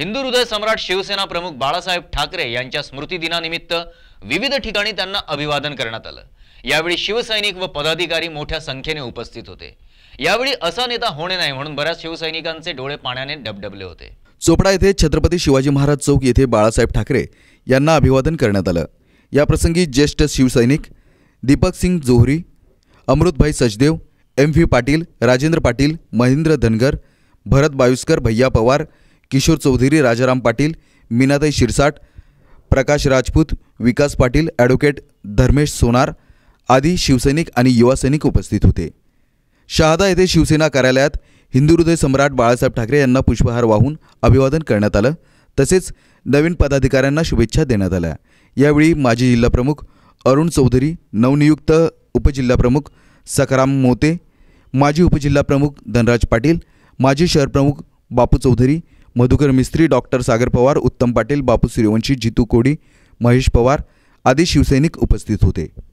हिंदू हृदय सम्राट शिवसेना प्रमुख बाळासाहेब ठाकरे यांच्या स्मृतिदिनानिमित्त विविध ठिकाणी त्यांना अभिवादन करण्यात आलं यावेळी शिवसैनिक व पदाधिकारी मोठ्या संख्येने उपस्थित होते यावेळी असा नेता होणे नाही म्हणून बऱ्याच शिवसैनिकांचे डोळे पाण्याने डबडबले होते चोपडा येथे छत्रपती शिवाजी महाराज चौक येथे बाळासाहेब ठाकरे यांना अभिवादन करण्यात आलं याप्रसंगी ज्येष्ठ शिवसैनिक Deepak Singh Johari Amritbhai Sachdev M V Patil Rajendra Patil Mahendra Dhangar Bharat Bayuskar Bhaiya Pawar Kishor Chaudhari Rajaram Patil Meenatai Shirsat Prakash Rajput Vikas Patil advocate Dharmesh Sonar आदी शिवसैनिक आणि युवा सैनिक उपस्थित होते शहादा येथे शिवसेना कार्यालयात हिंदू हृदय सम्राट बाळासाहेब ठाकरे यांना पुष्पहार वाहून अभिवादन करण्यात आलं तसेच नवीन पदाधिकाऱ्यांना शुभेच्छा देण्यात आल्या यावेळी माजी जिल्हाप्रमुख अरुण चौधरी नवनियुक्त उपजिल्हाप्रमुख सकाराम मोते माजी उपजिल्हाप्रमुख धनराज पाटील माजी शहरप्रमुख बापू चौधरी मधुकर मिस्त्री डॉक्टर सागर पवार उत्तम पाटील बापू सूर्यवंशी जितू कोडी महेश पवार आदी शिवसैनिक उपस्थित होते